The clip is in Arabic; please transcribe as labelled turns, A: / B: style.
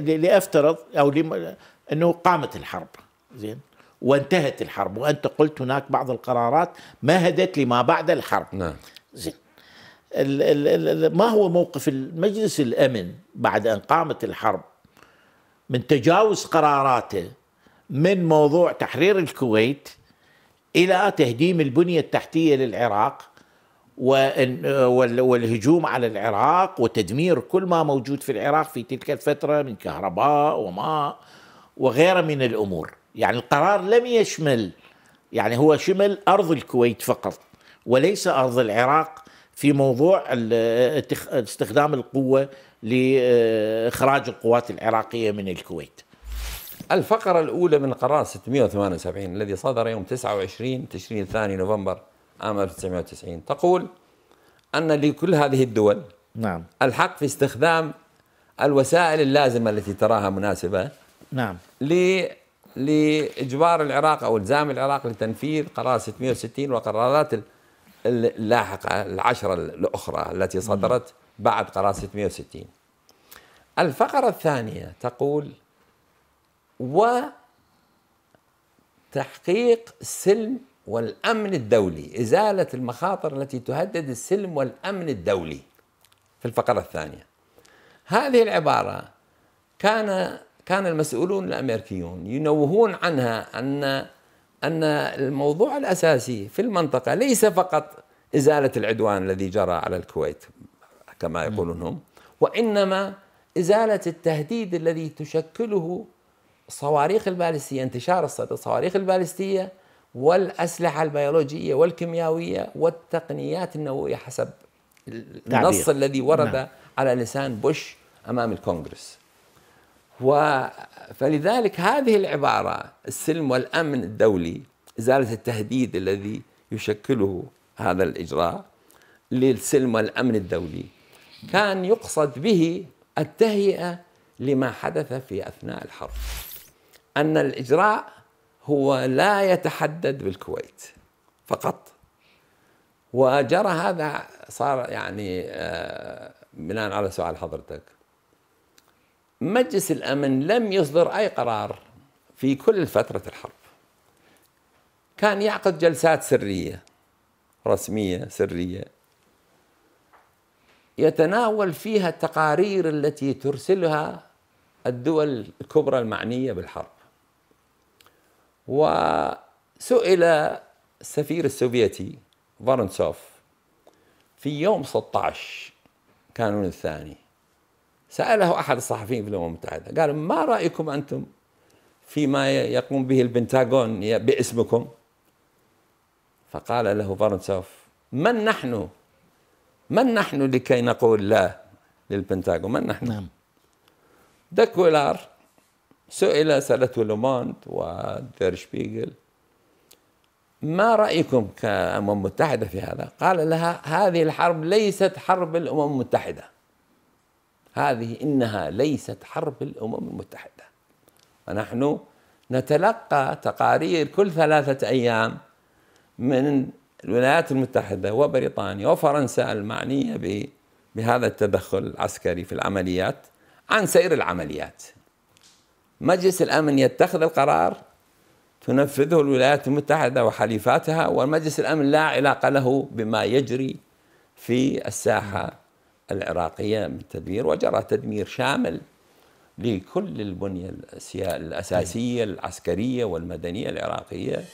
A: لافترض او انه قامت الحرب زين وانتهت الحرب وانت قلت هناك بعض القرارات مهدت لما بعد الحرب نعم زين ما هو موقف المجلس الامن بعد ان قامت الحرب من تجاوز قراراته من موضوع تحرير الكويت الى تهديم البنيه التحتيه للعراق والهجوم على العراق وتدمير كل ما موجود في العراق في تلك الفترة من كهرباء وماء وغيره من الأمور يعني القرار لم يشمل يعني هو شمل أرض الكويت فقط وليس أرض العراق في موضوع استخدام القوة لإخراج القوات العراقية من الكويت الفقرة الأولى من قرار 678 الذي صدر
B: يوم 29 تشرين الثاني نوفمبر عام 1990 تقول أن لكل هذه الدول نعم الحق في استخدام الوسائل اللازمة التي تراها مناسبة نعم ل لإجبار العراق أو إلزام العراق لتنفيذ قرار 660 وقرارات اللاحقة العشرة الأخرى التي صدرت بعد قرار 660 الفقرة الثانية تقول وتحقيق سلم والأمن الدولي إزالة المخاطر التي تهدد السلم والأمن الدولي في الفقرة الثانية هذه العبارة كان كان المسؤولون الأمريكيون ينوهون عنها أن أن الموضوع الأساسي في المنطقة ليس فقط إزالة العدوان الذي جرى على الكويت كما يقولون هم وإنما إزالة التهديد الذي تشكله الصواريخ البالستية انتشار الصواريخ البالستية والأسلحة البيولوجية والكيميائية والتقنيات النووية حسب النص الذي ورد نعم. على لسان بوش أمام الكونغرس و فلذلك هذه العبارة السلم والأمن الدولي إزالة التهديد الذي يشكله هذا الإجراء للسلم والأمن الدولي كان يقصد به التهيئة لما حدث في أثناء الحرب أن الإجراء هو لا يتحدد بالكويت فقط وجرى هذا صار يعني آه، بناء على سؤال حضرتك مجلس الامن لم يصدر اي قرار في كل فتره الحرب كان يعقد جلسات سريه رسميه سريه يتناول فيها التقارير التي ترسلها الدول الكبرى المعنيه بالحرب وسئل السفير السوفيتي فارنسوف في يوم 16 كانون الثاني سأله أحد الصحفيين في الأمم المتحدة قال ما رأيكم أنتم فيما يقوم به البنتاغون باسمكم فقال له فارنسوف من نحن من نحن لكي نقول لا للبنتاغون من نحن نعم دكولار سئل سألته لوموند ودير شبيغل ما رأيكم كأمم المتحدة في هذا؟ قال لها هذه الحرب ليست حرب الأمم المتحدة هذه إنها ليست حرب الأمم المتحدة ونحن نتلقى تقارير كل ثلاثة أيام من الولايات المتحدة وبريطانيا وفرنسا المعنية بهذا التدخل العسكري في العمليات عن سير العمليات مجلس الأمن يتخذ القرار تنفذه الولايات المتحدة وحليفاتها والمجلس الأمن لا علاقة له بما يجري في الساحة العراقية من تدمير وجرى تدمير شامل لكل البنية الأساسية العسكرية والمدنية العراقية